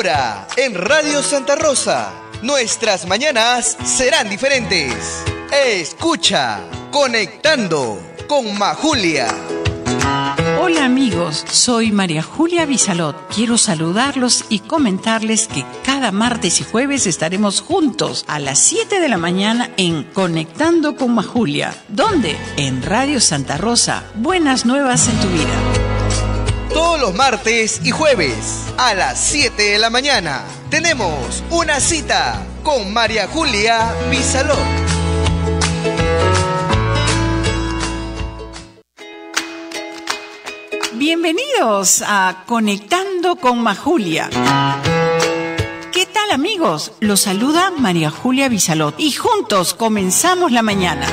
Ahora, en Radio Santa Rosa, nuestras mañanas serán diferentes. Escucha, conectando con Majulia. Hola amigos, soy María Julia Bisalot. Quiero saludarlos y comentarles que cada martes y jueves estaremos juntos a las 7 de la mañana en Conectando con Majulia. ¿Dónde? En Radio Santa Rosa. Buenas nuevas en tu vida. Todos los martes y jueves a las 7 de la mañana tenemos una cita con María Julia Bisalot. Bienvenidos a Conectando con Majulia. ¿Qué tal amigos? Los saluda María Julia Bisalot y juntos comenzamos la mañana.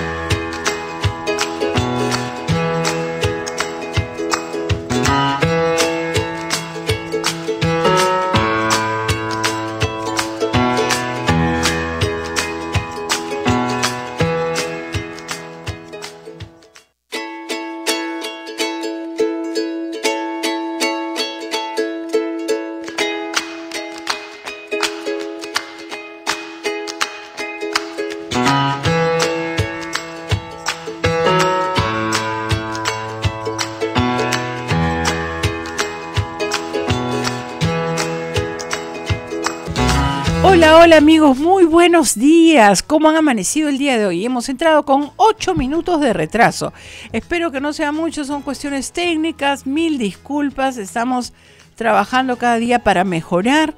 Hola, hola amigos, muy buenos días. ¿Cómo han amanecido el día de hoy? Hemos entrado con 8 minutos de retraso. Espero que no sea mucho, son cuestiones técnicas, mil disculpas, estamos trabajando cada día para mejorar.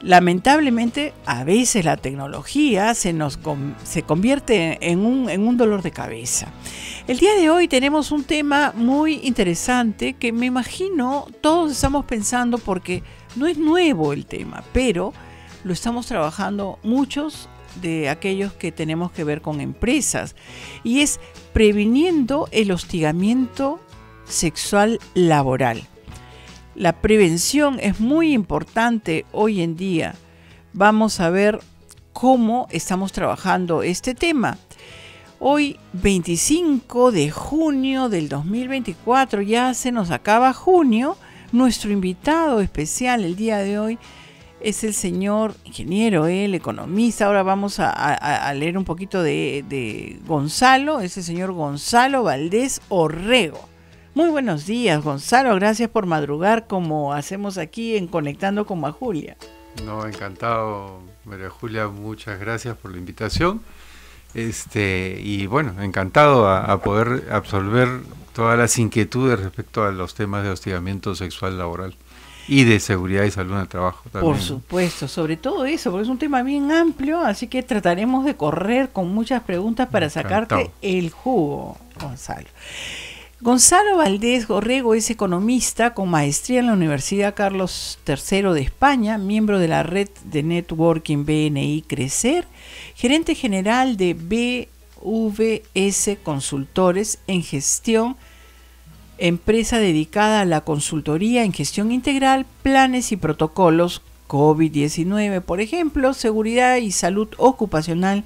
Lamentablemente, a veces la tecnología se nos se convierte en un, en un dolor de cabeza. El día de hoy tenemos un tema muy interesante que me imagino todos estamos pensando porque no es nuevo el tema, pero lo estamos trabajando muchos de aquellos que tenemos que ver con empresas y es previniendo el hostigamiento sexual laboral. La prevención es muy importante hoy en día. Vamos a ver cómo estamos trabajando este tema. Hoy 25 de junio del 2024, ya se nos acaba junio, nuestro invitado especial el día de hoy es el señor ingeniero, el economista. Ahora vamos a, leer un poquito de, Gonzalo, es el señor Gonzalo Valdés Orrego. Muy buenos días, Gonzalo. Gracias por madrugar como hacemos aquí en Conectando con Ma Julia. No, encantado, María Julia. Muchas gracias por la invitación. Este, y bueno, encantado a, poder absolver todas las inquietudes respecto a los temas de hostigamiento sexual laboral. Y de seguridad y salud en el trabajo también. Por supuesto, sobre todo eso, porque es un tema bien amplio, así que trataremos de correr con muchas preguntas para sacarte el jugo, Gonzalo. Gonzalo Valdés Gorrego es economista con maestría en la Universidad Carlos III de España, miembro de la red de networking BNI Crecer, gerente general de BVS Consultores en gestión empresa dedicada a la consultoría en gestión integral, planes y protocolos COVID-19, por ejemplo, seguridad y salud ocupacional,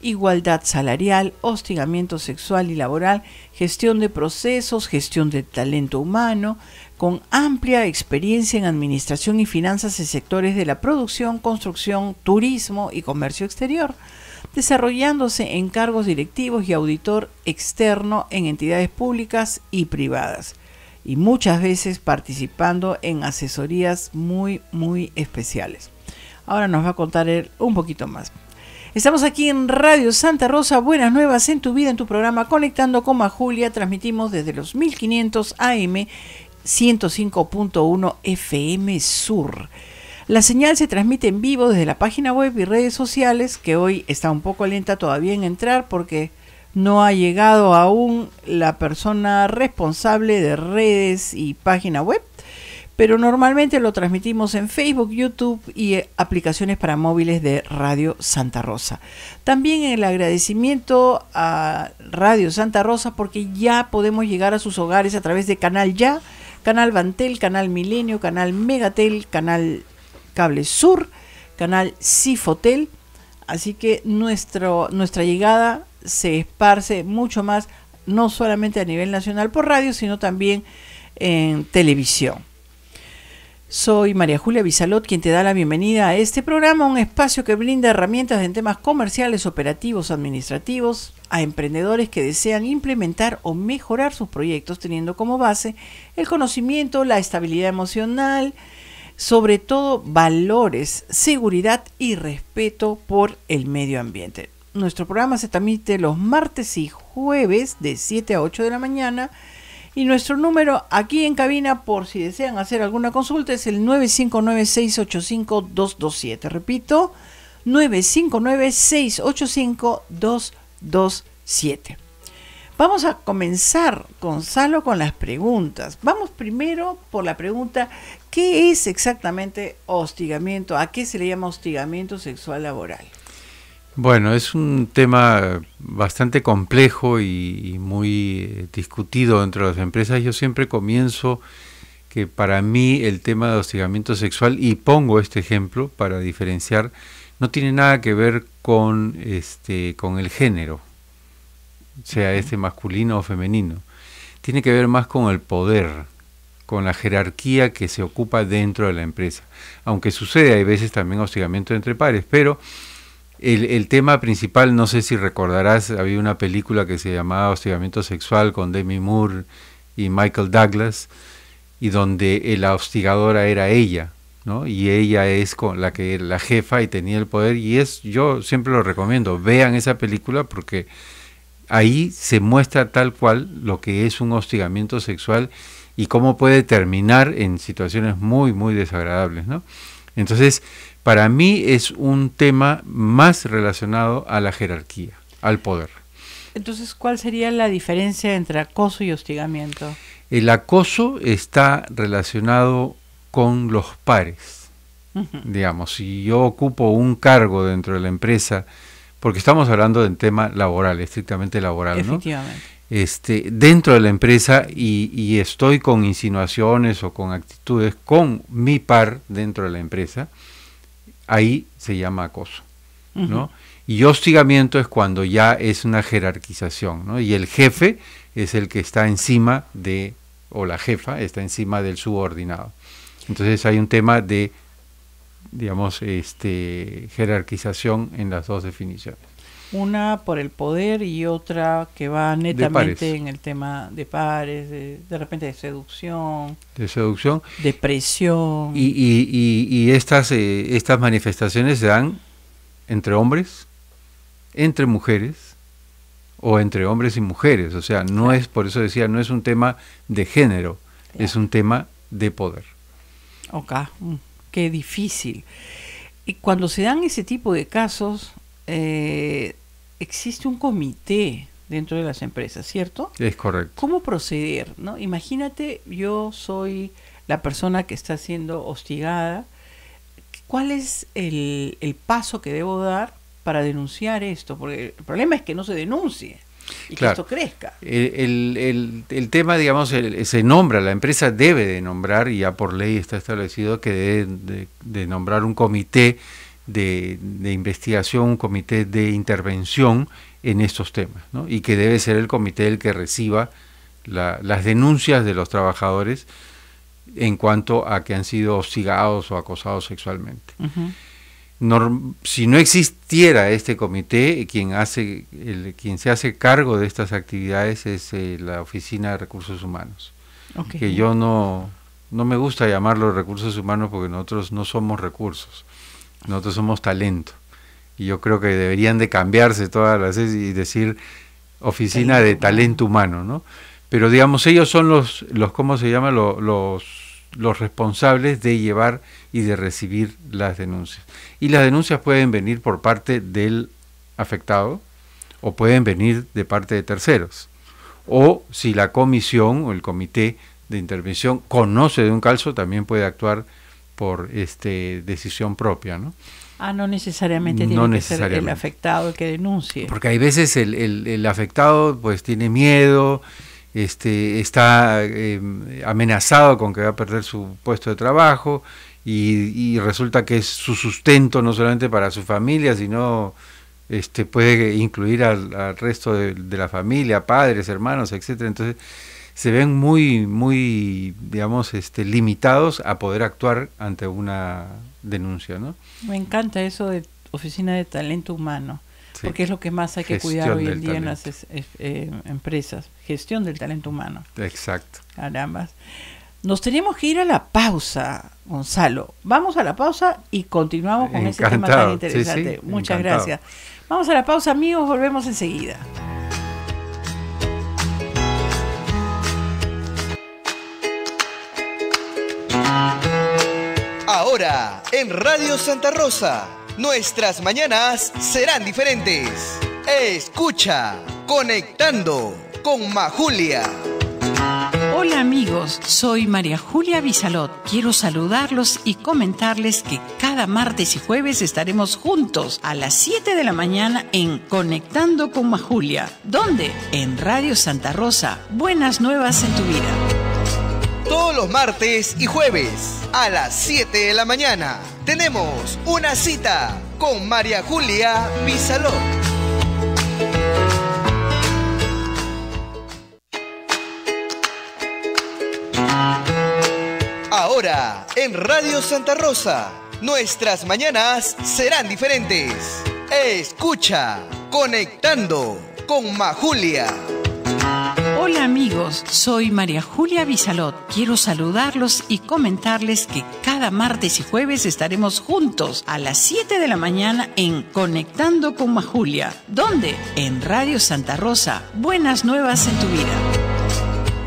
igualdad salarial, hostigamiento sexual y laboral, gestión de procesos, gestión de talento humano, con amplia experiencia en administración y finanzas en sectores de la producción, construcción, turismo y comercio exterior desarrollándose en cargos directivos y auditor externo en entidades públicas y privadas, y muchas veces participando en asesorías muy, muy especiales. Ahora nos va a contar él un poquito más. Estamos aquí en Radio Santa Rosa, buenas nuevas en tu vida, en tu programa Conectando con Julia. Transmitimos desde los 1500 AM 105.1 FM Sur. La señal se transmite en vivo desde la página web y redes sociales, que hoy está un poco lenta todavía en entrar porque no ha llegado aún la persona responsable de redes y página web, pero normalmente lo transmitimos en Facebook, YouTube y eh, aplicaciones para móviles de Radio Santa Rosa. También el agradecimiento a Radio Santa Rosa porque ya podemos llegar a sus hogares a través de Canal Ya, Canal Bantel, Canal Milenio, Canal Megatel, Canal Cable Sur, canal Cifotel. Así que nuestra llegada se esparce mucho más, no solamente a nivel nacional por radio, sino también en televisión. Soy María Julia Bisalot, quien te da la bienvenida a este programa, un espacio que brinda herramientas en temas comerciales, operativos, administrativos, a emprendedores que desean implementar o mejorar sus proyectos teniendo como base el conocimiento, la estabilidad emocional, sobre todo valores, seguridad y respeto por el medio ambiente. Nuestro programa se transmite los martes y jueves de 7 a 8 de la mañana y nuestro número aquí en cabina por si desean hacer alguna consulta es el 959-685-227. Repito, 959-685-227. Vamos a comenzar, Gonzalo, con las preguntas. Vamos primero por la pregunta ¿Qué es exactamente hostigamiento? ¿A qué se le llama hostigamiento sexual laboral? Bueno, es un tema bastante complejo y, muy eh, discutido dentro de las empresas. Yo siempre comienzo que para mí el tema de hostigamiento sexual, y pongo este ejemplo para diferenciar, no tiene nada que ver con, este, con el género, sea este masculino o femenino. Tiene que ver más con el poder con la jerarquía que se ocupa dentro de la empresa. Aunque sucede, hay veces también hostigamiento entre pares, pero el, tema principal, no sé si recordarás, había una película que se llamaba Hostigamiento Sexual con Demi Moore y Michael Douglas, y donde la hostigadora era ella, ¿no? Y ella es con la que la jefa y tenía el poder, y es, yo siempre lo recomiendo, vean esa película porque ahí se muestra tal cual lo que es un hostigamiento sexual y cómo puede terminar en situaciones muy, muy desagradables, ¿no? Entonces, para mí es un tema más relacionado a la jerarquía, al poder. Entonces, ¿cuál sería la diferencia entre acoso y hostigamiento? El acoso está relacionado con los pares. Digamos, si yo ocupo un cargo dentro de la empresa, porque estamos hablando un tema laboral, estrictamente laboral, Efectivamente este, dentro de la empresa y, estoy con insinuaciones o con actitudes con mi par dentro de la empresa, ahí se llama acoso, ¿no? Y hostigamiento es cuando ya es una jerarquización, ¿no? Y el jefe es el que está encima de, o la jefa está encima del subordinado. Entonces hay un tema de, digamos, este, jerarquización en las dos definiciones una por el poder y otra que va netamente en el tema de pares, de, repente de seducción, de seducción, de Y, y, y, estas, eh, estas manifestaciones se dan entre hombres, entre mujeres o entre hombres y mujeres. O sea, no es, por eso decía, no es un tema de género, es un tema de poder. Ok, mm, qué difícil. Y cuando se dan ese tipo de casos, eh, existe un comité dentro de las empresas, ¿cierto? Es correcto. ¿Cómo proceder? ¿no? Imagínate, yo soy la persona que está siendo hostigada. ¿Cuál es el, paso que debo dar para denunciar esto? Porque el problema es que no se denuncie y que esto crezca. El, el, el tema, digamos, se nombra, la empresa debe de nombrar, y ya por ley está establecido que debe de nombrar un comité de, investigación, un comité de intervención en estos temas, y que debe ser el comité el que reciba las denuncias de los trabajadores en cuanto a que han sido hostigados o acosados sexualmente. si no existiera este comité, quien, hace, se hace cargo de estas actividades es eh, la Oficina de Recursos Humanos, que yo no, no me gusta llamarlo recursos humanos porque nosotros no somos recursos. Nosotros somos talento. Y yo creo que deberían de cambiarse todas las y decir oficina de talento humano, ¿no? Pero digamos, ellos son los, los se los, los responsables de llevar y de recibir las denuncias. Y las denuncias pueden venir por parte del afectado o pueden venir de parte de terceros. O si la comisión o el comité de intervención conoce de un caso, también puede actuar por este, decisión propia, ¿no? Ah, no necesariamente tiene que ser el afectado el que denuncie. Porque hay veces el, el, afectado pues tiene miedo, este, está em, amenazado con que va a perder su puesto de trabajo y, resulta que es su sustento no solamente para su familia, sino este, puede incluir al, resto de, de, la familia, padres, hermanos, etcétera. Entonces se ven muy, muy, digamos, este, limitados a poder actuar ante una denuncia, ¿no? Me encanta eso de oficina de talento humano, porque es lo que más hay que cuidar hoy en día en las eh, empresas. Gestión del talento humano. Exacto. Carambas. Nos tenemos que ir a la pausa, Gonzalo. Vamos a la pausa y continuamos con ese tema tan interesante. Muchas gracias. Vamos a la pausa, amigos. Volvemos enseguida. en Radio Santa Rosa, nuestras mañanas serán diferentes. Escucha, conectando con Majulia. Hola amigos, soy María Julia Bisalot. Quiero saludarlos y comentarles que cada martes y jueves estaremos juntos a las 7 de la mañana en Conectando con Majulia. ¿Dónde? En Radio Santa Rosa. Buenas nuevas en tu vida. Todos los martes y jueves a las 7 de la mañana tenemos una cita con María Julia Vizalón. Ahora, en Radio Santa Rosa, nuestras mañanas serán diferentes. Escucha, conectando con Majulia. Hola amigos, soy María Julia Bisalot. Quiero saludarlos y comentarles que cada martes y jueves estaremos juntos a las 7 de la mañana en Conectando con Majulia. ¿Dónde? En Radio Santa Rosa. Buenas nuevas en tu vida.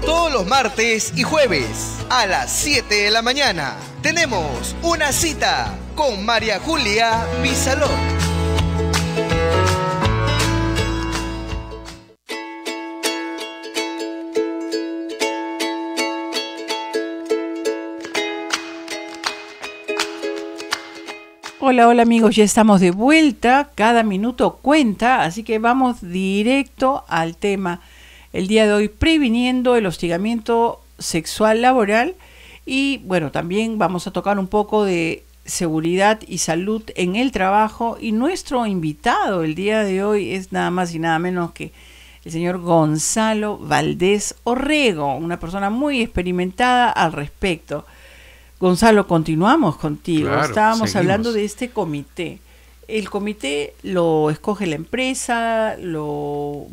Todos los martes y jueves a las 7 de la mañana tenemos una cita con María Julia Bisalot. Hola, hola amigos, ya estamos de vuelta, cada minuto cuenta, así que vamos directo al tema. El día de hoy previniendo el hostigamiento sexual laboral y bueno, también vamos a tocar un poco de seguridad y salud en el trabajo y nuestro invitado el día de hoy es nada más y nada menos que el señor Gonzalo Valdés Orrego, una persona muy experimentada al respecto. Gonzalo, continuamos contigo. Estábamos hablando de este comité. El comité lo escoge la empresa, lo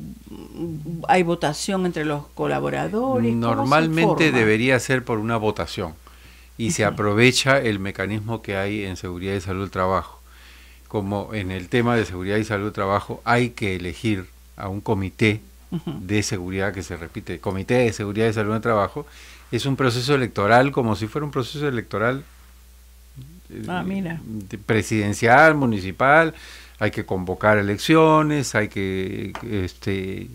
hay votación entre los colaboradores. Normalmente debería ser por una votación y se aprovecha el mecanismo que hay en seguridad y salud del trabajo. Como en el tema de seguridad y salud del trabajo hay que elegir a un comité de seguridad que se repite, comité de seguridad y salud del trabajo, es un proceso electoral como si fuera un proceso electoral eh, ah, presidencial, municipal, hay que convocar elecciones, hay que este,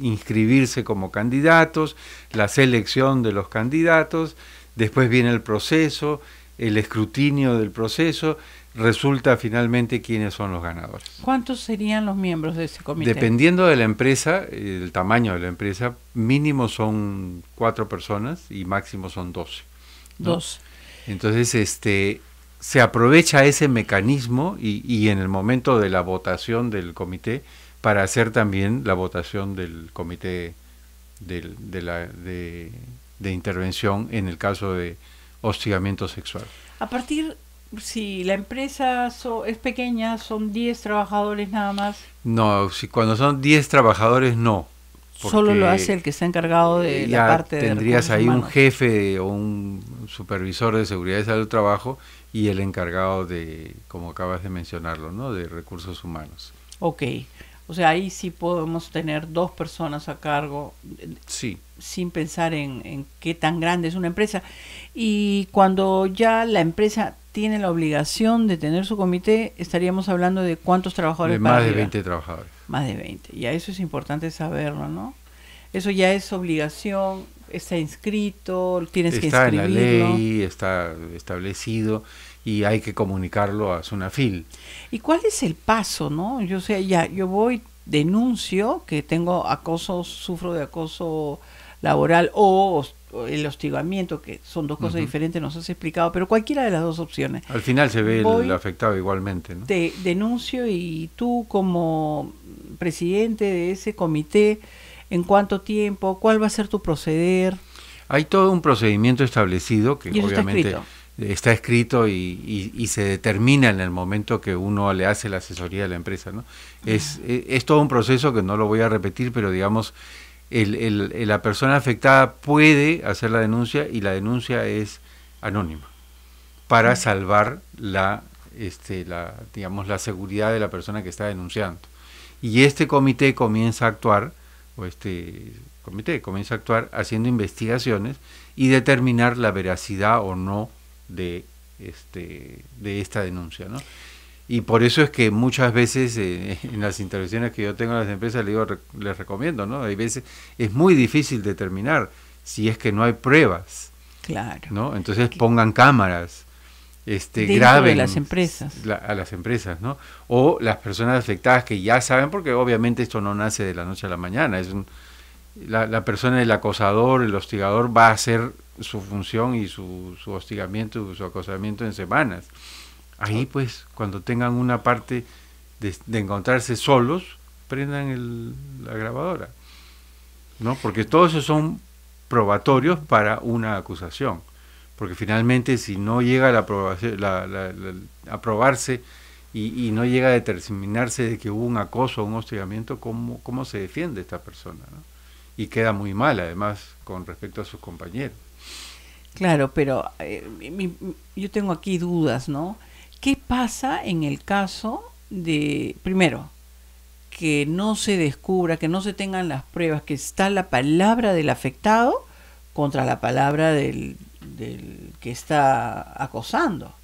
inscribirse como candidatos, la selección de los candidatos, después viene el proceso, el escrutinio del proceso, resulta finalmente quiénes son los ganadores. ¿Cuántos serían los miembros de ese comité? Dependiendo de la empresa, el tamaño de la empresa, mínimo son cuatro personas y máximo son doce. Dos. Entonces, este, se aprovecha ese mecanismo y, en el momento de la votación del comité para hacer también la votación del comité de, la, de intervención en el caso de hostigamiento sexual. A partir si la empresa es pequeña, son 10 trabajadores nada más. No, si cuando son 10 trabajadores no. Solo lo hace el que está encargado de la parte de Tendrías ahí un jefe o un supervisor de seguridad y salud del trabajo y el encargado de, como acabas de mencionarlo, ¿no? de recursos humanos. Ok, o sea, ahí sí podemos tener dos personas a cargo. Sí sin pensar en, qué tan grande es una empresa. Y cuando ya la empresa tiene la obligación de tener su comité, estaríamos hablando de cuántos trabajadores. De más de 20 trabajadores. Más de 20. Y a eso es importante saberlo, ¿no? Eso ya es obligación, está inscrito, tienes que inscribirlo. Está en la ley, está establecido y hay que comunicarlo a Sunafil. ¿Y cuál es el paso, no? Yo sea ya, yo voy, denuncio que tengo acoso, sufro de acoso laboral o, el hostigamiento, que son dos cosas diferentes, nos has explicado, pero cualquiera de las dos opciones. Al final se ve el afectado igualmente. ¿no? Te denuncio y tú como presidente de ese comité, ¿en cuánto tiempo? ¿Cuál va a ser tu proceder? Hay todo un procedimiento establecido que obviamente... Está escrito y, se determina en el momento que uno le hace la asesoría a la empresa. ¿no? es, e, es, todo un proceso que no lo voy a repetir, pero digamos, el, la persona afectada puede hacer la denuncia y la denuncia es anónima para salvar este, la, digamos, la seguridad de la persona que está denunciando. Y este comité comienza a actuar, o este comité comienza a actuar haciendo investigaciones y determinar la veracidad o no de, este, de esta denuncia. Y por eso es que muchas veces eh, en las intervenciones que yo tengo en las empresas les, digo, les recomiendo, ¿no? Hay veces es muy difícil determinar si es que no hay pruebas. Claro. ¿no? Entonces pongan cámaras, este, graben. a las empresas. a las empresas, ¿no? O las personas afectadas que ya saben, porque obviamente esto no nace de la noche a la mañana. Es la, la, persona, el acosador, el hostigador, va a hacer su función y su, su hostigamiento, su acosamiento en semanas. Ahí pues, cuando tengan una parte de, encontrarse solos, prendan la grabadora. ¿no? Porque todos esos son probatorios para una acusación. Porque finalmente si no llega a la, aprobarse y, no llega a determinarse de que hubo un acoso o un hostigamiento, ¿cómo, ¿cómo, se defiende esta persona? Y queda muy mal además con respecto a sus compañeros. Claro, pero eh, yo tengo aquí dudas, ¿no? ¿Qué pasa en el caso de, primero, que no se descubra, que no se tengan las pruebas, que está la palabra del afectado contra la palabra del, que está acosando?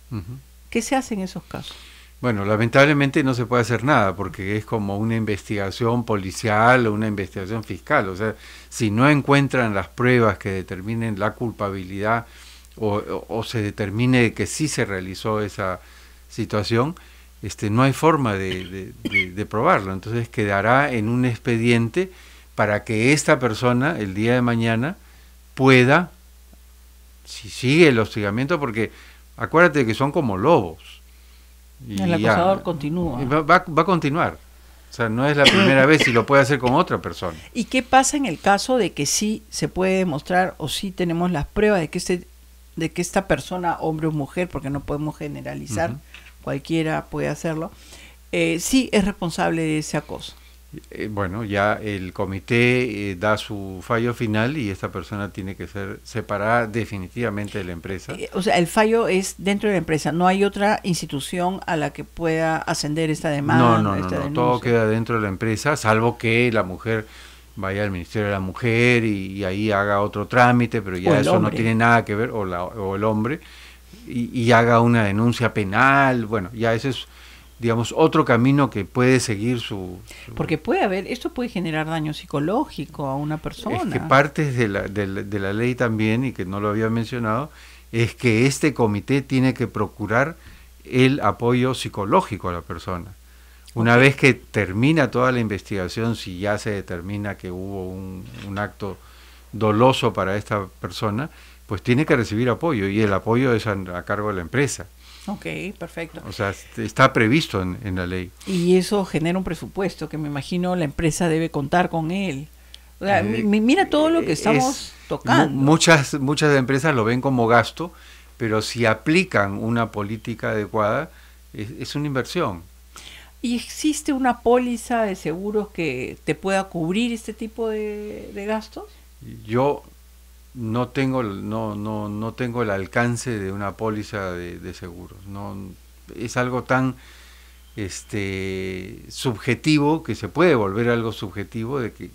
¿Qué se hace en esos casos? Bueno, lamentablemente no se puede hacer nada porque es como una investigación policial o una investigación fiscal. O sea, si no encuentran las pruebas que determinen la culpabilidad o, o se determine que sí se realizó esa, situación, este, no hay forma de, de, probarlo. Entonces quedará en un expediente para que esta persona el día de mañana pueda, si sigue el hostigamiento, porque acuérdate que son como lobos. el acusador continúa. Va, va, a continuar. O sea, no es la primera vez y lo puede hacer con otra persona. ¿Y qué pasa en el caso de que sí se puede demostrar o sí tenemos las pruebas de que, este, de que esta persona, hombre o mujer, porque no podemos generalizar, cualquiera puede hacerlo, eh, sí es responsable de ese acoso. Eh, bueno, ya el comité eh, da su fallo final y esta persona tiene que ser separada definitivamente de la empresa. o sea, el fallo es dentro de la empresa, no hay otra institución a la que pueda ascender esta demanda. No, no, no, todo queda dentro de la empresa, salvo que la mujer vaya al Ministerio de la Mujer y, ahí haga otro trámite, pero ya eso no tiene nada que ver, o el hombre, y, haga una denuncia penal. Bueno, ya ese es, digamos, otro camino que puede seguir su, Porque puede haber, esto puede generar daño psicológico a una persona. Es que parte de la, ley también, y que no lo había mencionado, es que este comité tiene que procurar el apoyo psicológico a la persona. Una vez que termina toda la investigación, si ya se determina que hubo un, un acto doloso para esta persona, pues tiene que recibir apoyo y el apoyo es a, cargo de la empresa. Ok, perfecto. O sea, este, está previsto en, la ley. Y eso genera un presupuesto que me imagino la empresa debe contar con él. O sea, eh, mira todo lo que estamos tocando. Muchas, muchas empresas lo ven como gasto, pero si aplican una política adecuada, es, una inversión. ¿Y existe una póliza de seguros que te pueda cubrir este tipo de gastos? Yo no tengo no, no, no tengo el alcance de una póliza de, seguros no es algo tan este subjetivo que se puede volver algo subjetivo de que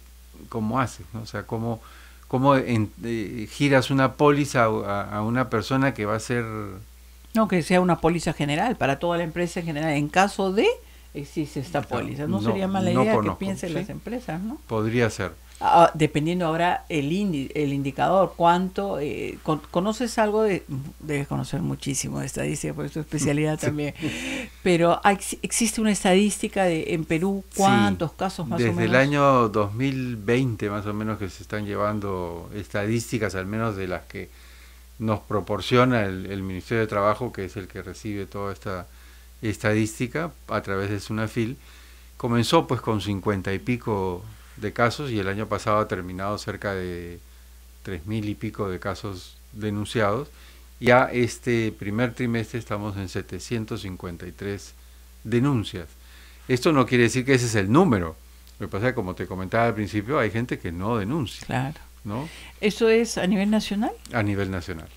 cómo haces o sea cómo cómo eh, giras una póliza a, una persona que va a ser no que sea una póliza general para toda la empresa en general en caso de existe esta póliza no, sería mala idea que piensen las empresas no podría ser Ah, dependiendo ahora el, el indicador, cuánto, eh, conoces algo de, debes conocer muchísimo de estadística, por su especialidad también, pero existe una estadística de en Perú, cuántos casos más o menos. Desde el año 2020 más o menos que se están llevando estadísticas, al menos de las que nos proporciona el, Ministerio de Trabajo, que es el que recibe toda esta estadística a través de SUNAFIL, comenzó pues con 50 y pico de casos y el año pasado ha terminado cerca de tres mil y pico de casos denunciados. Ya este primer trimestre estamos en 753 denuncias. Esto no quiere decir que ese es el número. Lo que pasa es que, como te comentaba al principio, hay gente que no denuncia. Claro. ¿no? ¿Eso es a nivel nacional? A nivel nacional.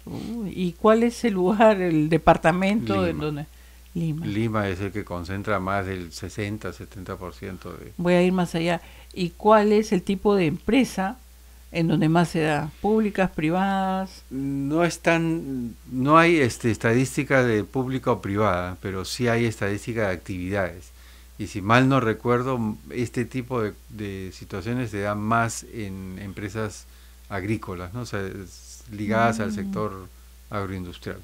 ¿Y cuál es el lugar, el departamento en donde... Lima. Lima es el que concentra más del 60-70% de... Voy a ir más allá y cuál es el tipo de empresa en donde más se da, públicas, privadas. No están, no hay este, estadística de pública o privada, pero sí hay estadística de actividades. Y si mal no recuerdo, este tipo de, situaciones se dan más en empresas agrícolas, ¿no? ligadas al mm. sector agroindustrial.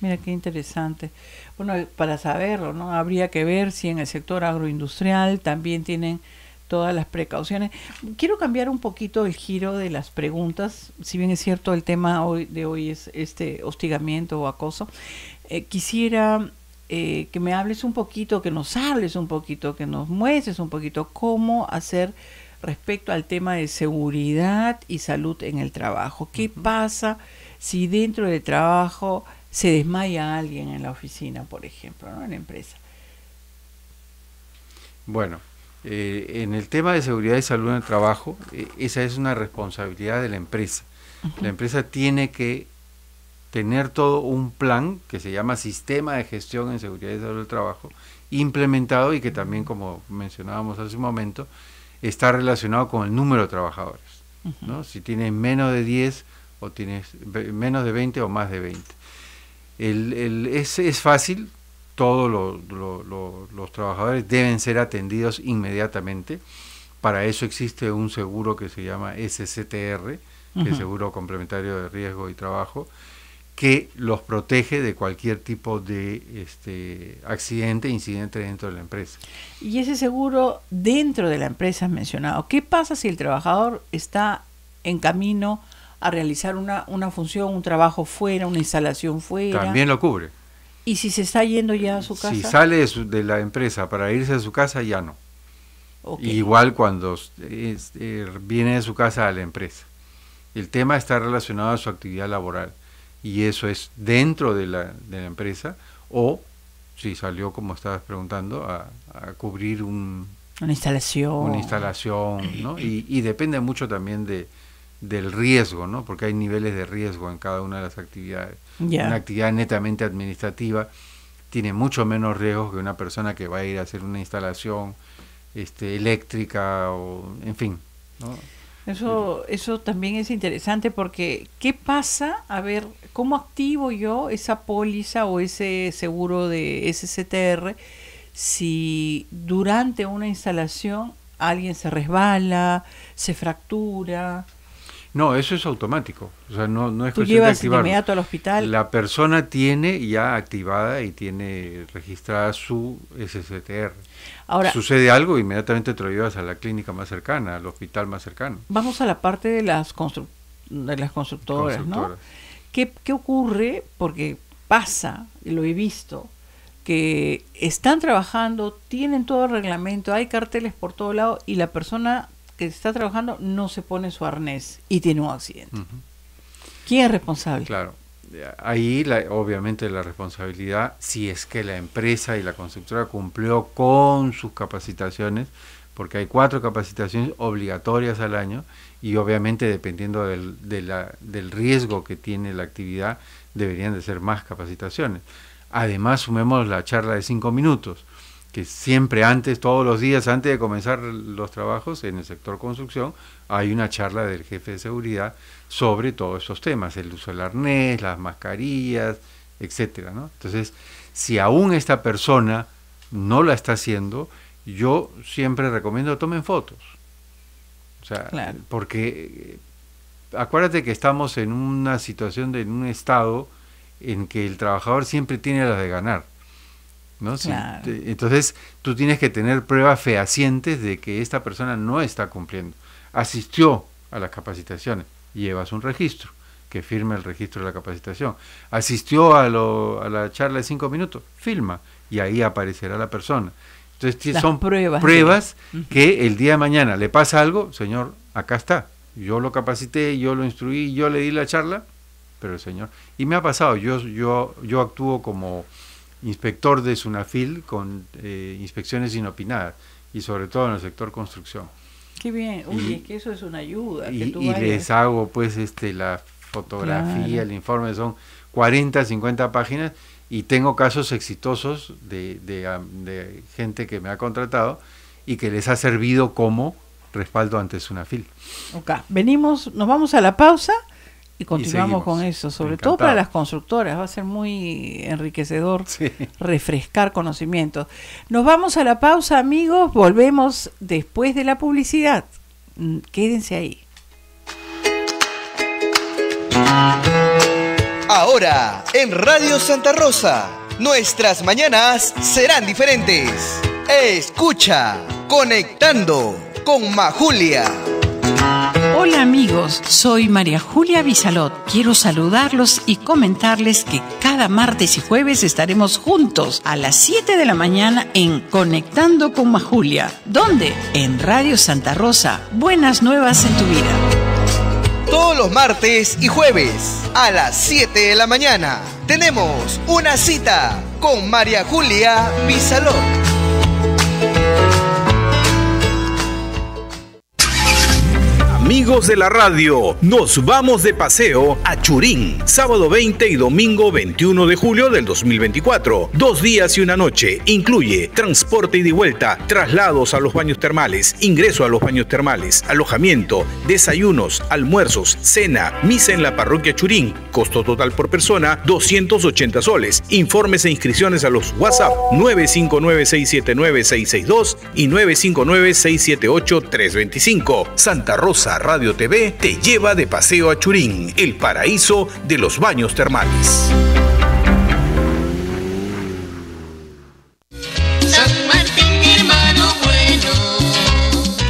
Mira qué interesante. Bueno, para saberlo, ¿no? Habría que ver si en el sector agroindustrial también tienen todas las precauciones. Quiero cambiar un poquito el giro de las preguntas, si bien es cierto el tema hoy, de hoy es este hostigamiento o acoso. Eh, quisiera eh, que me hables un poquito, que nos hables un poquito, que nos muestres un poquito cómo hacer respecto al tema de seguridad y salud en el trabajo. ¿Qué pasa si dentro del trabajo se desmaya alguien en la oficina, por ejemplo, en la empresa? Bueno, eh, en el tema de seguridad y salud en el trabajo, eh, esa es una responsabilidad de la empresa. La empresa tiene que tener todo un plan que se llama Sistema de Gestión en Seguridad y Salud del Trabajo, implementado y que también, como mencionábamos hace un momento, está relacionado con el número de trabajadores. Si tienes menos de 10 o tienes menos de 20 o más de 20. El, el, es, es fácil, todos los trabajadores deben ser atendidos inmediatamente. Para eso existe un seguro que se llama SCTR, es Seguro Complementario de Riesgo y Trabajo, que los protege de cualquier tipo de este, accidente, incidente dentro de la empresa. Y ese seguro dentro de la empresa mencionado, ¿qué pasa si el trabajador está en camino a realizar una, una función, un trabajo fuera, una instalación fuera? También lo cubre. ¿Y si se está yendo ya a su casa? Si sale de, la empresa para irse a su casa, ya no. Igual cuando este, viene de su casa a la empresa. El tema está relacionado a su actividad laboral y eso es dentro de la, de la empresa o si salió, como estabas preguntando, a, cubrir un, una instalación. Una instalación, ¿no? y depende mucho también de, del riesgo, ¿no? Porque hay niveles de riesgo en cada una de las actividades. Una actividad netamente administrativa tiene mucho menos riesgo que una persona que va a ir a hacer una instalación este, eléctrica o, en fin, Eso, eso también es interesante porque ¿qué pasa? A ver, ¿cómo activo yo esa póliza o ese seguro de SCTR si durante una instalación alguien se resbala, se fractura, no, eso es automático. O sea, no, no es Tú llevas inmediato al hospital. La persona tiene ya activada y tiene registrada su SSTR. Ahora, Sucede algo, inmediatamente te lo llevas a la clínica más cercana, al hospital más cercano. Vamos a la parte de las, de las constructoras, ¿no? ¿Qué, ocurre? Porque pasa, y lo he visto, que están trabajando, tienen todo el reglamento, hay carteles por todo lado y la persona que está trabajando no se pone su arnés y tiene un accidente. ¿Quién es responsable? Claro. Ahí, obviamente, la responsabilidad, si es que la empresa y la constructora cumplió con sus capacitaciones, porque hay cuatro capacitaciones obligatorias al año y obviamente dependiendo del, del riesgo que tiene la actividad, deberían de ser más capacitaciones. Además, sumemos la charla de cinco minutos que siempre antes, todos los días antes de comenzar los trabajos en el sector construcción, hay una charla del jefe de seguridad sobre todos estos temas, el uso del arnés, las mascarillas, etcétera, Entonces, si aún esta persona no la está haciendo, yo siempre recomiendo tomen fotos. O sea, porque eh, acuérdate que estamos en una situación de en un estado en que el trabajador siempre tiene las de ganar entonces tú tienes que tener pruebas fehacientes de que esta persona no está cumpliendo. Asistió a las capacitaciones, llevas un registro que firme el registro de la capacitación. Asistió a, la charla de cinco minutos, firma y ahí aparecerá la persona. Entonces son pruebas, que el día de mañana le pasa algo, señor, acá está. Yo lo capacité, yo lo instruí, yo le di la charla, pero el señor. Y me ha pasado, yo, yo, yo actúo como inspector de Sunafil con eh, inspecciones inopinadas y sobre todo en el sector construcción. Qué bien, que eso es una ayuda. Y, les hago pues este la fotografía, el informe, son 40, 50 páginas y tengo casos exitosos de, gente que me ha contratado y que les ha servido como respaldo ante Sunafil. Ok, venimos, nos vamos a la pausa y continuamos con eso, sobre todo para las constructoras. Va a ser muy enriquecedor refrescar conocimientos. Nos vamos a la pausa, amigos. Volvemos después de la publicidad. Mm, quédense ahí. Ahora, en Radio Santa Rosa, nuestras mañanas serán diferentes. Escucha, conectando con Majulia. Hola amigos, soy María Julia Bisalot. Quiero saludarlos y comentarles que cada martes y jueves estaremos juntos a las 7 de la mañana en Conectando con Majulia. ¿Dónde? En Radio Santa Rosa. Buenas nuevas en tu vida. Todos los martes y jueves a las 7 de la mañana tenemos una cita con María Julia Bisalot. amigos de la radio, nos vamos de paseo a Churín, sábado 20 y domingo 21 de julio del 2024. Dos días y una noche. Incluye transporte y de vuelta, traslados a los baños termales, ingreso a los baños termales, alojamiento, desayunos, almuerzos, cena, misa en la parroquia Churín. Costo total por persona, 280 soles. Informes e inscripciones a los WhatsApp 959-679-662 y 959-678-325. Santa Rosa, Radio TV te lleva de paseo a Churín, el paraíso de los baños termales.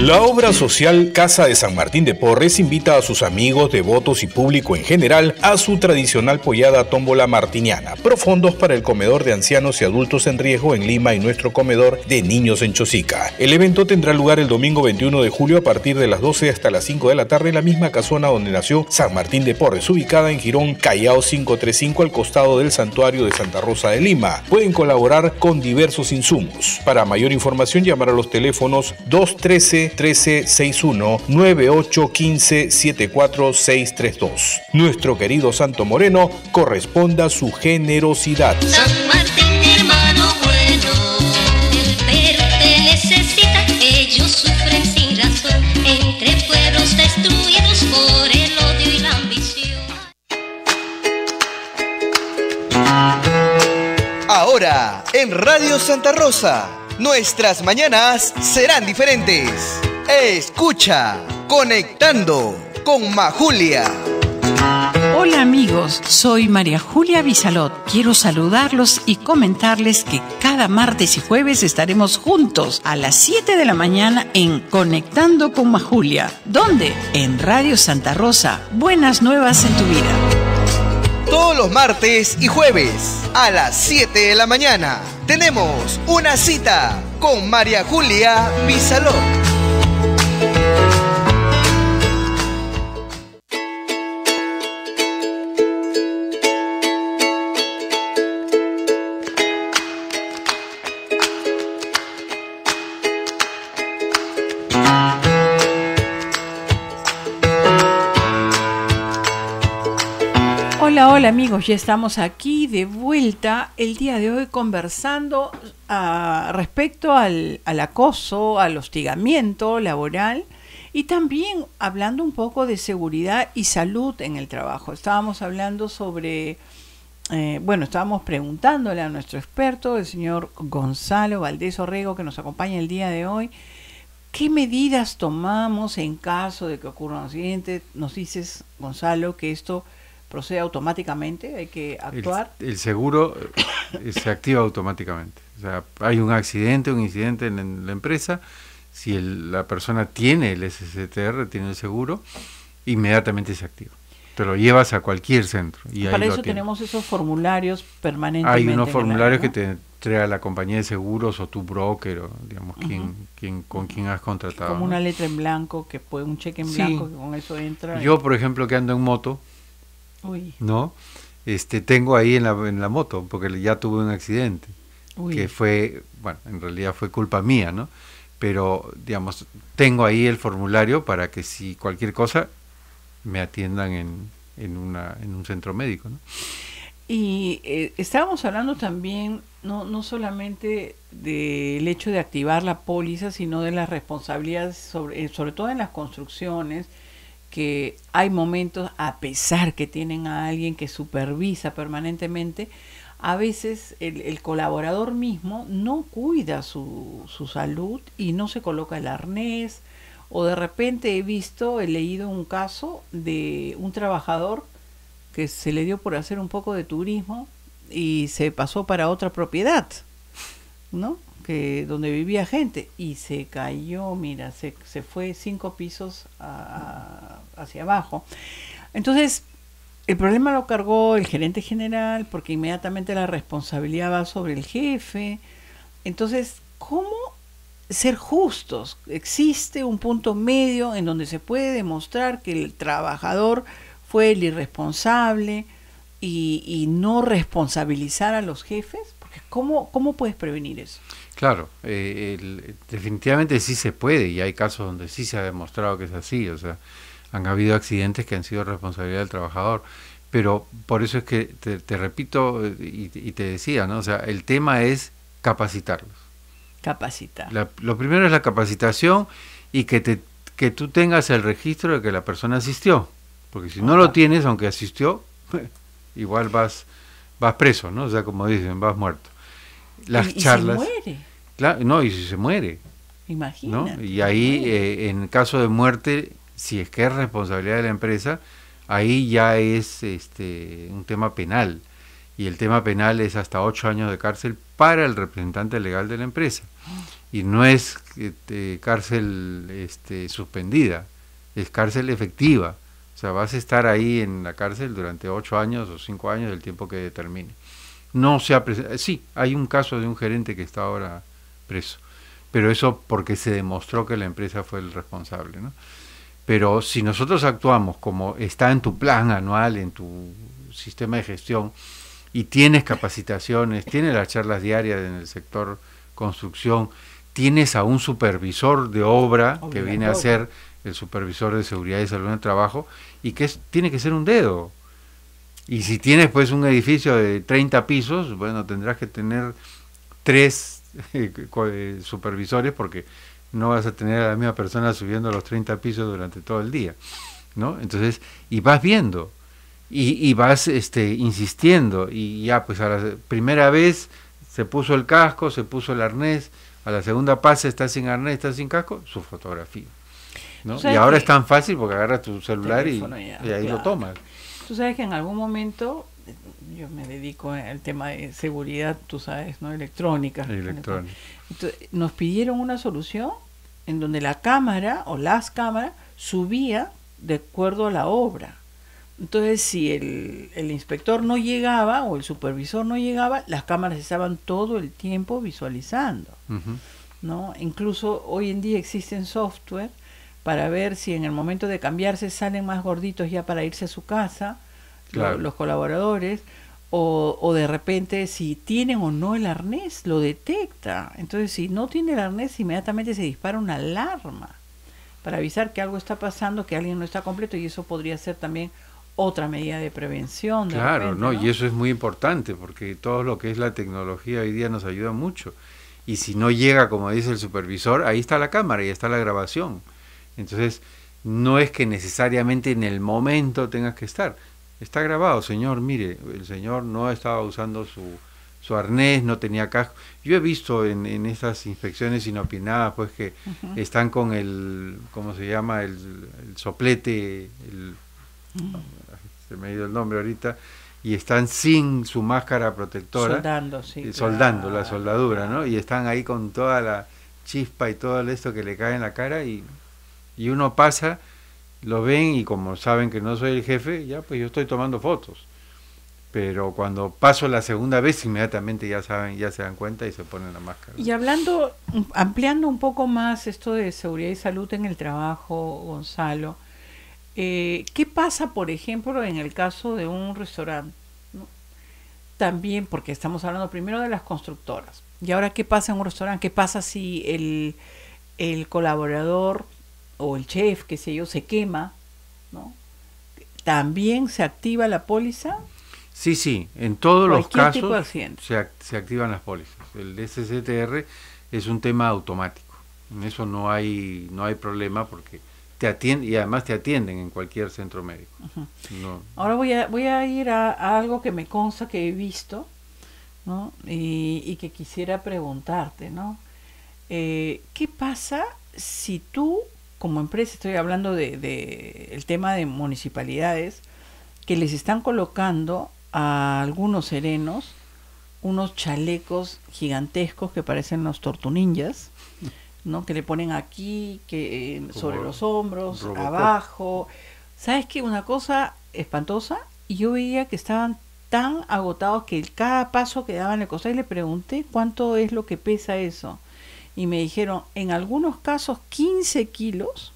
La obra social Casa de San Martín de Porres invita a sus amigos, devotos y público en general a su tradicional pollada tómbola martiniana, profundos para el comedor de ancianos y adultos en riesgo en Lima y nuestro comedor de niños en Chosica. El evento tendrá lugar el domingo 21 de julio a partir de las 12 hasta las 5 de la tarde en la misma casona donde nació San Martín de Porres, ubicada en Girón Callao 535 al costado del santuario de Santa Rosa de Lima. Pueden colaborar con diversos insumos. Para mayor información llamar a los teléfonos 213 13 61 9815 74632 Nuestro querido Santo Moreno corresponda su generosidad. San Martín, hermano bueno, pero te necesita, ellos sufren sin razón, entre pueblos destruidos por el odio y la ambición. Ahora, en Radio Santa Rosa, nuestras mañanas serán diferentes. Escucha, conectando con Majulia. Hola amigos, soy María Julia Bisalot. Quiero saludarlos y comentarles que cada martes y jueves estaremos juntos a las 7 de la mañana en Conectando con Majulia. ¿Dónde? En Radio Santa Rosa. Buenas nuevas en tu vida. Todos los martes y jueves a las 7 de la mañana tenemos una cita con María Julia Bisalot. Hola amigos, ya estamos aquí de vuelta el día de hoy conversando ah, respecto al, acoso, al hostigamiento laboral y también hablando un poco de seguridad y salud en el trabajo. Estábamos hablando sobre, eh, bueno, estábamos preguntándole a nuestro experto, el señor Gonzalo Valdés Orrego, que nos acompaña el día de hoy. ¿Qué medidas tomamos en caso de que ocurra un accidente? Nos dices, Gonzalo, que esto procede automáticamente, hay que actuar. El, seguro eh, se activa automáticamente. O sea, hay un accidente, un incidente en, la empresa, si la persona tiene el SCTR, tiene el seguro, inmediatamente se activa. Te lo llevas a cualquier centro. Y para eso tenemos esos formularios permanentemente. Hay unos formularios que te entrega la compañía de seguros o tu broker, o digamos, con quien has contratado. Como una letra en blanco, que puede un cheque en blanco, con eso entra. Yo, por ejemplo, que ando en moto, ¿no? Este, tengo ahí en la, en la moto, porque ya tuve un accidente, que fue, bueno, en realidad fue culpa mía, ¿no? Pero, digamos, tengo ahí el formulario para que si cualquier cosa me atiendan en, en, un centro médico, Y eh, estábamos hablando también, no, no solamente del hecho de activar la póliza, sino de las responsabilidades, sobre, eh, sobre todo en las construcciones, que hay momentos, a pesar que tienen a alguien que supervisa permanentemente, a veces el, colaborador mismo no cuida su, su, salud y no se coloca el arnés. O de repente he visto, he leído un caso de un trabajador que se le dio por hacer un poco de turismo y se pasó para otra propiedad, ¿no? donde vivía gente y se cayó, mira, se, se fue cinco pisos hacia abajo. Entonces, el problema lo cargó el gerente general porque inmediatamente la responsabilidad va sobre el jefe. Entonces, ¿cómo ser justos? Existe un punto medio en donde se puede demostrar que el trabajador fue el irresponsable y no responsabilizar a los jefes. ¿Cómo, cómo puedes prevenir eso? Claro, eh, definitivamente sí se puede y hay casos donde sí se ha demostrado que es así, o sea, han habido accidentes que han sido responsabilidad del trabajador, pero por eso es que te, repito eh, y, te decía, ¿no? O sea, el tema es capacitarlos. Capacitar. lo primero es la capacitación y que, que tú tengas el registro de que la persona asistió, porque si no lo tienes, aunque asistió, igual vas vas preso, ¿no? sea, como dicen, vas muerto. Las ¿Y, charlas. muere. Claro, no, y si se muere. Imagínate. Y ahí, eh, en caso de muerte, si es que es responsabilidad de la empresa, ahí ya es este, un tema penal. Y el tema penal es hasta ocho años de cárcel para el representante legal de la empresa. Y no es este, cárcel este, suspendida, es cárcel efectiva. O sea, vas a estar ahí en la cárcel durante ocho años o cinco años, el tiempo que determine. No se eh, Sí, hay un caso de un gerente que está ahora preso, pero eso porque se demostró que la empresa fue el responsable. ¿no? Pero si nosotros actuamos como está en tu plan anual, en tu sistema de gestión, y tienes capacitaciones, tienes las charlas diarias en el sector construcción, tienes a un supervisor de obra que viene a hacer el supervisor de seguridad y salud en el trabajo, y que tiene que ser un dedo. Y si tienes pues un edificio de 30 pisos, bueno, tendrás que tener tres eh, eh, supervisores porque no vas a tener a la misma persona subiendo los 30 pisos durante todo el día, ¿no? Entonces, y vas viendo y, vas este, insistiendo y ya pues a la primera vez se puso el casco, se puso el arnés, a la segunda pase está sin arnés, está sin casco, su fotografía. Y ahora es tan fácil porque agarras tu celular y, ahí lo tomas. Tú sabes que en algún momento eh, yo me dedico al tema de seguridad, tú sabes, ¿no? Electrónica. Entonces, nos pidieron una solución en donde la cámara o las cámaras subía de acuerdo a la obra. Entonces, si el, el, inspector no llegaba o el supervisor no llegaba, las cámaras estaban todo el tiempo visualizando. ¿no? Incluso hoy en día existen software para ver si en el momento de cambiarse salen más gorditos ya para irse a su casa, los, colaboradores, o, de repente si tienen o no el arnés, lo detecta. Entonces, si no tiene el arnés, inmediatamente se dispara una alarma para avisar que algo está pasando, que alguien no está completo, y eso podría ser también otra medida de prevención. claro, ¿no? y eso es muy importante, porque todo lo que es la tecnología hoy día nos ayuda mucho. Y si no llega, como dice el supervisor, ahí está la cámara y está la grabación. Entonces, no es que necesariamente en el momento tengas que estar. Está grabado, señor, mire, el señor no estaba usando su, su arnés, no tenía casco. Yo he visto en, estas inspecciones inopinadas, pues que están con el, ¿cómo se llama? El, soplete, mm. se me ha ido el nombre ahorita, y están sin su máscara protectora. Soldando, sí. Eh, soldando, la soldadura, ¿no? Y están ahí con toda la chispa y todo esto que le cae en la cara y y uno pasa, lo ven y como saben que no soy el jefe, ya pues yo estoy tomando fotos. Pero cuando paso la segunda vez, inmediatamente ya saben, ya se dan cuenta y se ponen la máscara. Y hablando, mm, ampliando un poco más esto de seguridad y salud en el trabajo, Gonzalo, eh, ¿qué pasa, por ejemplo, en el caso de un restaurante? También, porque estamos hablando primero de las constructoras. ¿Y ahora qué pasa en un restaurante? ¿Qué pasa si el, el colaborador o el chef, qué sé yo, se quema, ¿no? ¿También se activa la póliza? Sí, sí, en todos los casos se, se, activan las pólizas. El DCCTR es un tema automático. En eso no hay, no hay problema porque te atienden y además te atienden en cualquier centro médico. Ahora voy a, voy a ir a, algo que me consta que he visto ¿no? y, que quisiera preguntarte, ¿no? Eh, ¿Qué pasa si tú como empresa, estoy hablando del de, el tema de municipalidades, que les están colocando a algunos serenos unos chalecos gigantescos que parecen los tortuninjas, ¿no? Que le ponen aquí, que eh, sobre los hombros, abajo. ¿Sabes qué? Una cosa espantosa, y yo veía que estaban tan agotados que cada paso que daban le costaba y le pregunté cuánto es lo que pesa eso y me dijeron, en algunos casos 15 kilos,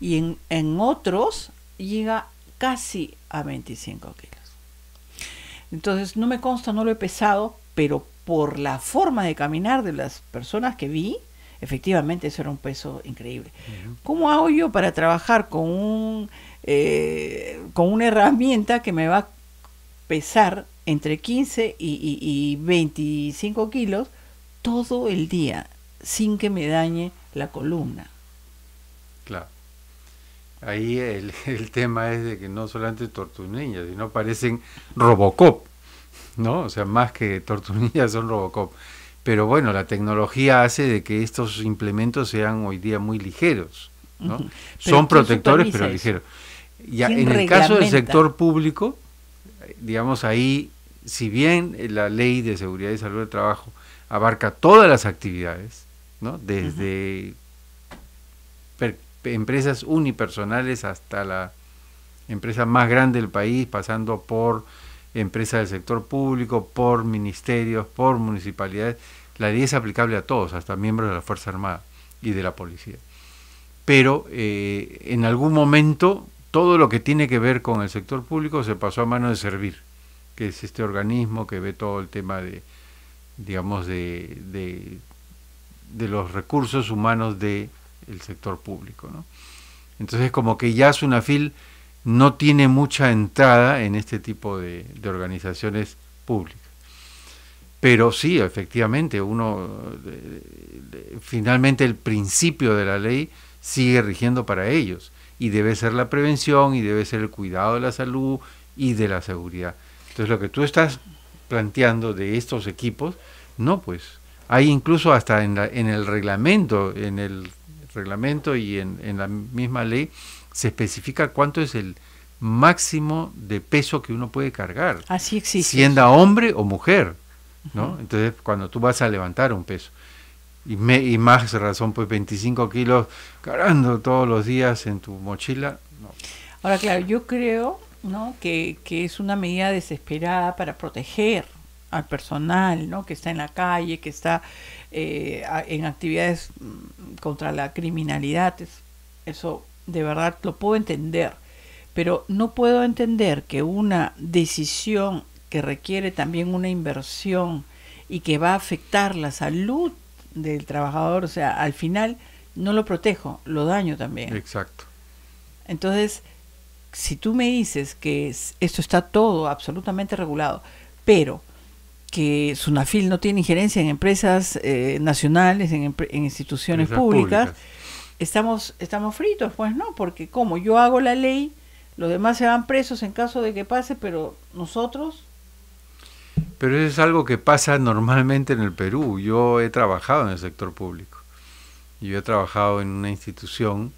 y en, otros llega casi a 25 kilos. Entonces, no me consta, no lo he pesado, pero por la forma de caminar de las personas que vi, efectivamente eso era un peso increíble. ¿Cómo hago yo para trabajar con, un, eh, con una herramienta que me va a pesar entre 15 y, y 25 kilos todo el día sin que me dañe la columna. Claro. Ahí el, tema es de que no solamente tortunillas, sino parecen Robocop, ¿no? O sea, más que tortunillas son Robocop. Pero bueno, la tecnología hace de que estos implementos sean hoy día muy ligeros, Son protectores, pero ligeros. Ya, en el caso del sector público, digamos ahí, si bien la ley de seguridad y salud del trabajo abarca todas las actividades, ¿no? Desde empresas unipersonales hasta la empresa más grande del país, pasando por empresas del sector público, por ministerios, por municipalidades. La ley es aplicable a todos, hasta miembros de la Fuerza Armada y de la Policía. Pero eh, en algún momento todo lo que tiene que ver con el sector público se pasó a mano de Servir, que es este organismo que ve todo el tema de digamos, de, de, los recursos humanos del sector público. Entonces, como que ya Sunafil no tiene mucha entrada en este tipo de, de organizaciones públicas. Pero sí, efectivamente, uno finalmente el principio de la ley sigue rigiendo para ellos y debe ser la prevención y debe ser el cuidado de la salud y de la seguridad. Entonces, lo que tú estás planteando de estos equipos, no, pues. Hay incluso hasta en, el reglamento, en el reglamento y en, la misma ley, se especifica cuánto es el máximo de peso que uno puede cargar. Así existe. Sienda hombre o mujer, ¿no? Entonces, cuando tú vas a levantar un peso. Y, y, más razón, pues 25 kilos cargando todos los días en tu mochila. No. Ahora, claro, yo creo ¿no? Que, es una medida desesperada para proteger al personal, ¿no? Que está en la calle, que está eh, en actividades mm, contra la criminalidad. eso de verdad lo puedo entender, pero no puedo entender que una decisión que requiere también una inversión y que va a afectar la salud del trabajador, o sea, al final no lo protejo, lo daño también. Exacto. Entonces, si tú me dices que esto está todo absolutamente regulado, pero que Sunafil no tiene injerencia en empresas eh, nacionales, en, instituciones públicas, estamos estamos fritos, pues no, porque como yo hago la ley, los demás se van presos en caso de que pase, pero nosotros... Pero eso es algo que pasa normalmente en el Perú. Yo he trabajado en el sector público. Yo he trabajado en una institución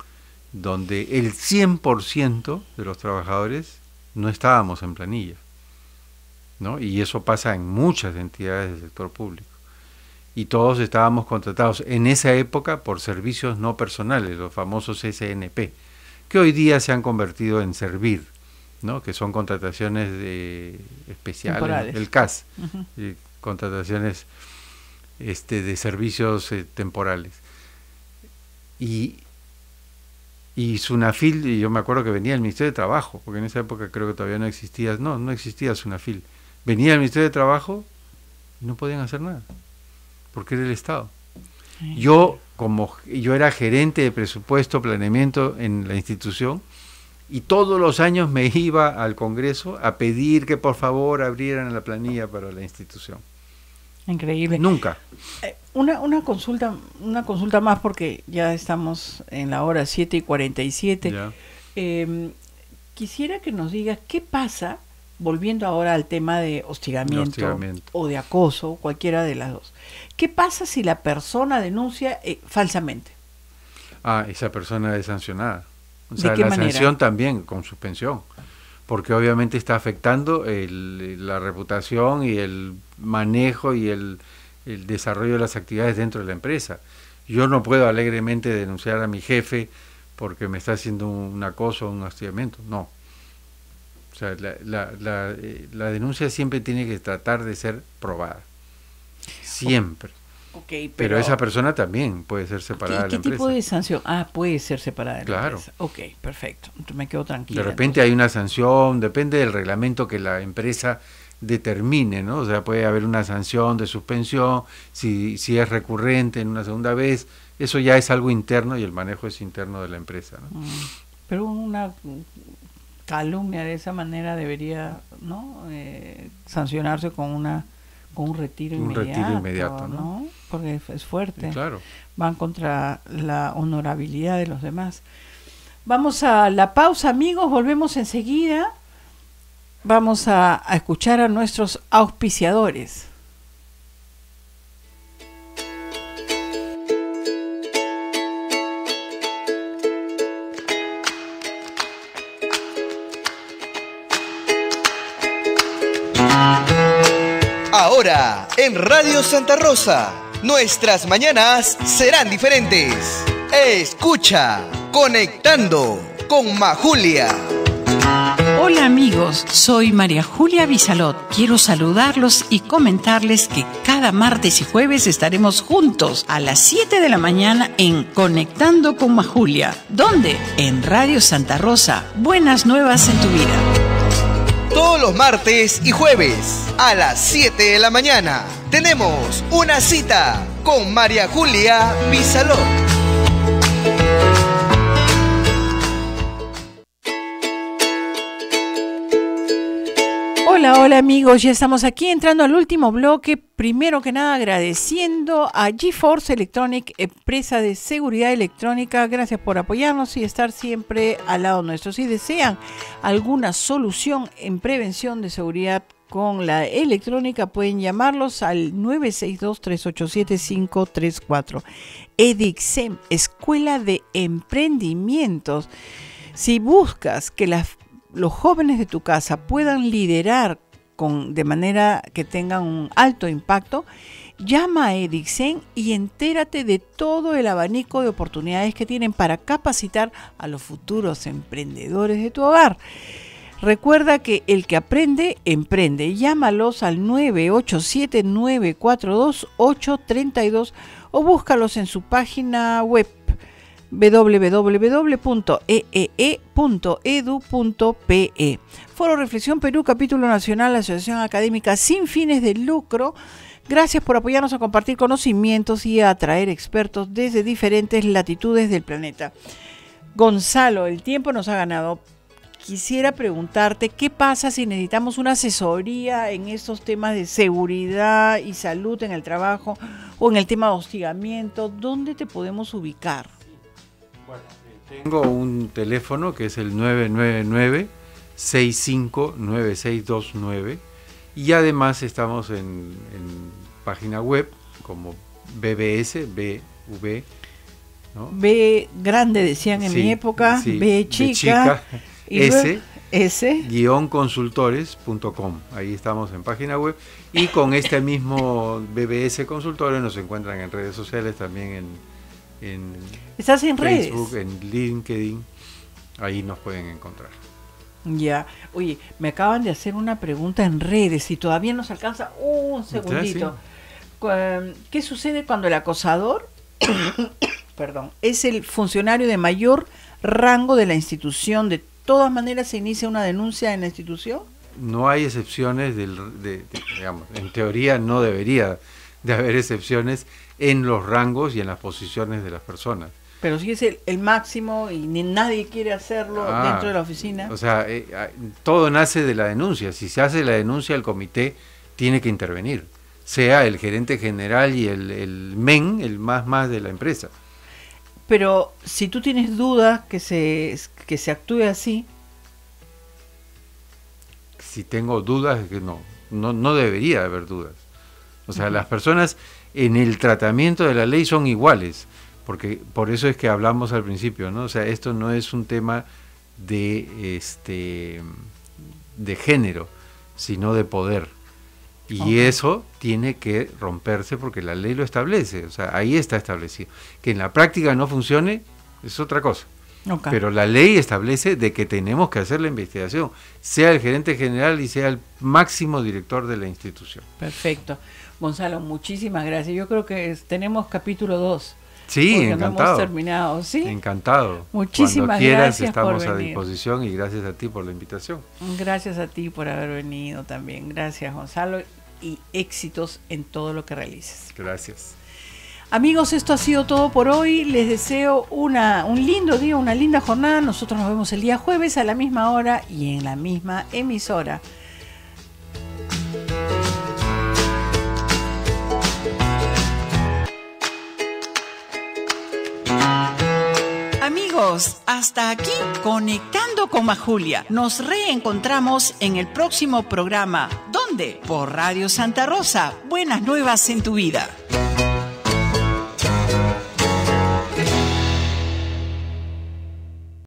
donde el 100% de los trabajadores no estábamos en planilla. ¿no? Y eso pasa en muchas entidades del sector público. Y todos estábamos contratados en esa época por servicios no personales, los famosos SNP, que hoy día se han convertido en servir, ¿no? que son contrataciones de especiales, el CAS, contrataciones este, de servicios eh, temporales. Y y Sunafil, y yo me acuerdo que venía el Ministerio de Trabajo, porque en esa época creo que todavía no existía, no, no existía Sunafil. Venía el Ministerio de Trabajo y no podían hacer nada, porque era el Estado. Yo, como yo era gerente de presupuesto, planeamiento en la institución, y todos los años me iba al Congreso a pedir que por favor abrieran la planilla para la institución. Increíble. Nunca. Eh, una, una, consulta, una consulta más porque ya estamos en la hora 7 y 47. Em, quisiera que nos digas qué pasa, volviendo ahora al tema de hostigamiento, o de acoso, cualquiera de las dos. ¿Qué pasa si la persona denuncia eh, falsamente? Ah, esa persona es sancionada. O sea, la sanción también con suspensión porque obviamente está afectando la reputación y el manejo y el, desarrollo de las actividades dentro de la empresa. Yo no puedo alegremente denunciar a mi jefe porque me está haciendo un acoso o un hostigamiento, no. O sea, eh, la denuncia siempre tiene que tratar de ser probada, siempre pero, esa persona también puede ser separada de la ¿qué tipo de sanción? Ah, puede ser separada claro. la Ok, perfecto. Entonces me quedo tranquilo. De repente hay una sanción, depende del reglamento que la empresa determine, ¿no? O sea, puede haber una sanción de suspensión, si, si es recurrente en una segunda vez, eso ya es algo interno y el manejo es interno de la empresa, ¿no? Mm, pero una calumnia de esa manera debería, ¿no? Eh, sancionarse con una un retiro un Retiro inmediato ¿no? Porque es fuerte. claro. Van contra la honorabilidad de los demás. Vamos a la pausa, amigos. Volvemos enseguida. Vamos a escuchar a nuestros auspiciadores. en Radio Santa Rosa, nuestras mañanas serán diferentes. Escucha, conectando con Majulia. Hola amigos, soy María Julia Bisalot. Quiero saludarlos y comentarles que cada martes y jueves estaremos juntos a las 7 de la mañana en Conectando con Majulia. ¿Dónde? En Radio Santa Rosa. Buenas nuevas en tu vida todos los martes y jueves a las 7 de la mañana. Tenemos una cita con María Julia Vizalón. Hola, hola amigos, ya estamos aquí entrando al último bloque. Primero que nada agradeciendo a GeForce Electronic, empresa de seguridad electrónica. Gracias por apoyarnos y estar siempre al lado nuestro. Si desean alguna solución en prevención de seguridad con la electrónica, pueden llamarlos al 962-387-534. Edixem, Escuela de Emprendimientos. Si buscas que las los jóvenes de tu casa puedan liderar con, de manera que tengan un alto impacto, llama a Edixen y entérate de todo el abanico de oportunidades que tienen para capacitar a los futuros emprendedores de tu hogar. Recuerda que el que aprende, emprende. Llámalos al 987-942-832 o búscalos en su página web www.eee.edu.pe. Foro Reflexión Perú, capítulo nacional, Asociación Académica sin fines de lucro. Gracias por apoyarnos a compartir conocimientos y a atraer expertos desde diferentes latitudes del planeta. Gonzalo, el tiempo nos ha ganado. Quisiera preguntarte qué pasa si necesitamos una asesoría en estos temas de seguridad y salud en el trabajo o en el tema de hostigamiento. ¿Dónde te podemos ubicar? tengo un teléfono que es el 999 659629 y además estamos en, página web como BBS, BV. ¿no? B grande decían en mi época, B chica, S, S. consultores.com. Ahí estamos en página web y con este mismo BBS Consultores nos encuentran en redes sociales también en en ¿Estás en Facebook, en LinkedIn, ahí nos pueden encontrar. Ya, oye, me acaban de hacer una pregunta en redes y todavía nos alcanza un segundito. Em, ¿Qué sucede cuando el acosador, perdón, es el funcionario de mayor rango de la institución? ¿De todas maneras se inicia una denuncia en la institución? No hay excepciones, del, digamos, en teoría no debería de haber excepciones en los rangos y en las posiciones de las personas. Pero si es el, máximo y nadie quiere hacerlo ah, dentro de la oficina. O sea, eh, ah, todo nace de la denuncia. Si se hace la denuncia, el comité tiene que intervenir, sea el gerente general y el, MEN, el más más de la empresa. Pero si tú tienes dudas que se, que se actúe así, si tengo dudas, es que no, no, no debería haber dudas. O sea, las personas en el tratamiento de la ley son iguales, porque por eso es que hablamos al principio, ¿no? O sea, esto no es un tema de este de género, sino de poder. Y eso tiene que romperse porque la ley lo establece, o sea, ahí está establecido. Que en la práctica no funcione es otra cosa. Pero la ley establece de que tenemos que hacer la investigación, sea el gerente general y sea el máximo director de la institución. Perfecto. Gonzalo, muchísimas gracias. Yo creo que tenemos capítulo 2. Sí, encantado. hemos terminado, ¿sí? Encantado. Muchísimas Cuando quieras, gracias estamos a disposición y gracias a ti por la invitación. Gracias a ti por haber venido también. Gracias, Gonzalo, y éxitos en todo lo que realices. Gracias. Amigos, esto ha sido todo por hoy. Les deseo una, un lindo día, una linda jornada. Nosotros nos vemos el día jueves a la misma hora y en la misma emisora. hasta aquí Conectando con Majulia. Nos reencontramos en el próximo programa. ¿Dónde? Por Radio Santa Rosa. Buenas nuevas en tu vida.